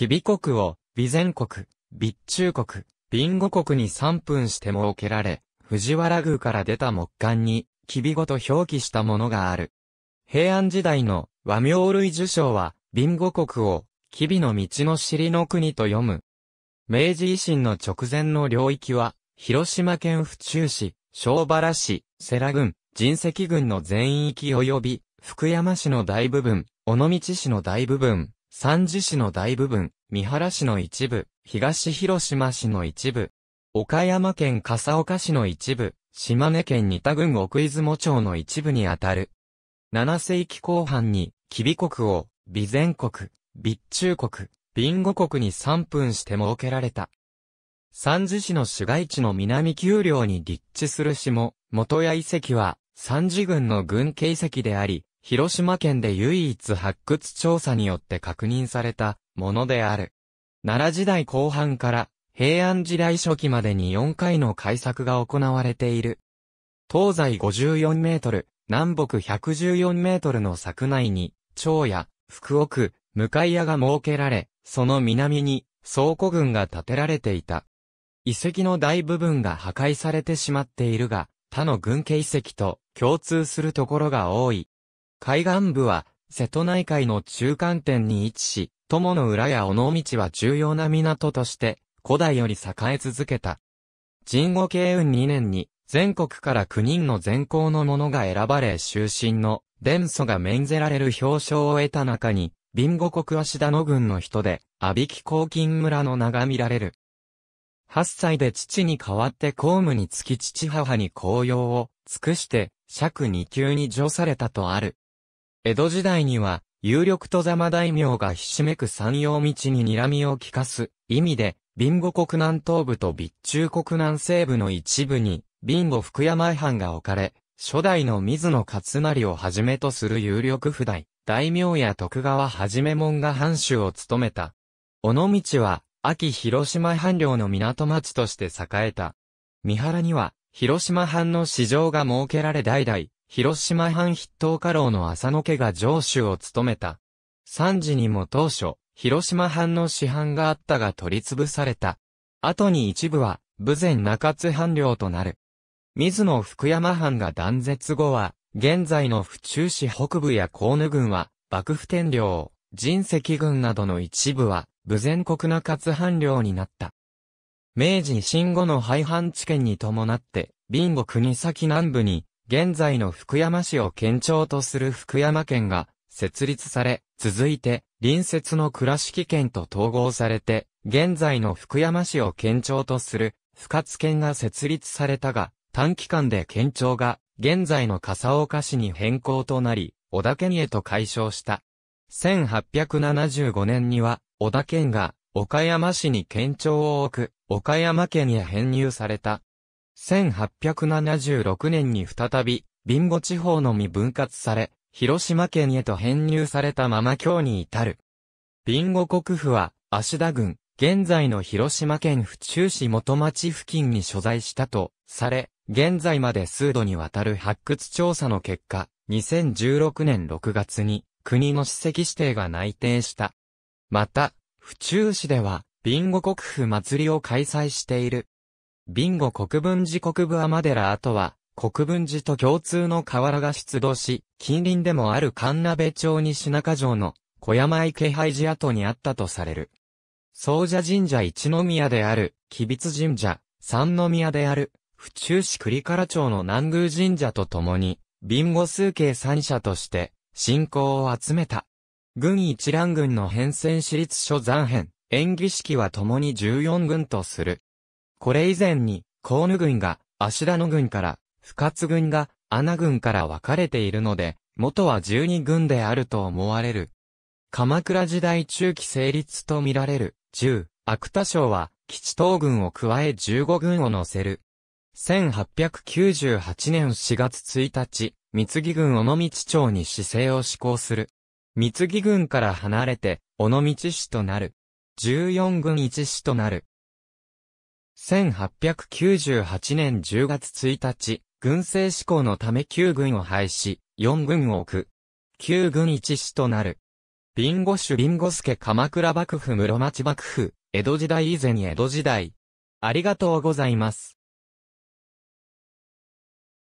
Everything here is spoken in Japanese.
キビ国を、備前国、備中国、備後国に3分して設けられ、藤原宮から出た木簡に、キビ語と表記したものがある。平安時代の和名類受賞は、備後国を、キビの道の尻の国と読む。明治維新の直前の領域は、広島県府中市、小原市、世羅郡、人石郡の全域及び、福山市の大部分、尾道市の大部分、三次市の大部分、三原市の一部、東広島市の一部、岡山県笠岡市の一部、島根県仁田郡奥出雲町の一部にあたる。七世紀後半に、吉備国を、備前国、備中国、備後国に三分して設けられた。三次市の市街地の南丘陵に立地する市も、元谷遺跡は、三次郡の系遺跡であり、広島県で唯一発掘調査によって確認されたものである。奈良時代後半から平安時代初期までに4回の改作が行われている。東西54メートル、南北114メートルの柵内に、長屋、福奥、向屋が設けられ、その南に倉庫群が建てられていた。遺跡の大部分が破壊されてしまっているが、他の軍家遺跡と共通するところが多い。海岸部は、瀬戸内海の中間点に位置し、友の浦や尾道は重要な港として、古代より栄え続けた。神後慶運2年に、全国から9人の全校の者が選ばれ終身の、伝祖が免ぜられる表彰を得た中に、ビンゴ国芦田野軍の人で、阿比木黄金村の名が見られる。8歳で父に代わって公務につき父母に紅葉を尽くして、尺二級に除されたとある。江戸時代には、有力とざま大名がひしめく山陽道に睨みを利かす意味で、ビンゴ国南東部と備中国南西部の一部に、ビンゴ福山藩が置かれ、初代の水野勝成をはじめとする有力譜代、大名や徳川はじめ門が藩主を務めた。尾道は、秋広島藩領の港町として栄えた。三原には、広島藩の市場が設けられ代々、広島藩筆頭家老の浅野家が城主を務めた。三時にも当初、広島藩の市販があったが取り潰された。後に一部は、武前中津藩領となる。水野福山藩が断絶後は、現在の府中市北部や河野郡は、幕府天領、人石郡などの一部は、武前国中津藩領になった。明治新後の廃藩地権に伴って、貧国国先南部に、現在の福山市を県庁とする福山県が設立され、続いて隣接の倉敷県と統合されて、現在の福山市を県庁とする深津県が設立されたが、短期間で県庁が現在の笠岡市に変更となり、小田県へと解消した。1875年には、小田県が岡山市に県庁を置く、岡山県へ編入された。1876年に再び、ビンゴ地方のみ分割され、広島県へと編入されたまま今日に至る。ビンゴ国府は、足田郡、現在の広島県府中市元町付近に所在したと、され、現在まで数度にわたる発掘調査の結果、2016年6月に、国の史跡指定が内定した。また、府中市では、ビンゴ国府祭りを開催している。ビンゴ国分寺国部アマデラとは、国分寺と共通の河原が出土し、近隣でもある神鍋町西中城の小山池廃寺跡にあったとされる。総社神社一宮である、吉備神社、三宮である、府中市栗原町の南宮神社とともに、ビンゴ数形三社として、信仰を集めた。軍一覧軍の変遷私立所残編、演技式は共に14軍とする。これ以前に、コーヌ軍が、アシュラノ軍から、不活軍が、アナ軍から分かれているので、元は12軍であると思われる。鎌倉時代中期成立とみられる、10、芥タ省は、基地東軍を加え15軍を乗せる。1898年4月1日、三木軍尾道町に市政を施行する。三木軍から離れて、尾道市となる。14軍一市となる。1898年10月1日、軍政志向のため9軍を廃止、4軍を置く。9軍一師となる。ビンゴ主ビンゴ助鎌倉幕府室町幕府、江戸時代以前江戸時代。ありがとうございます。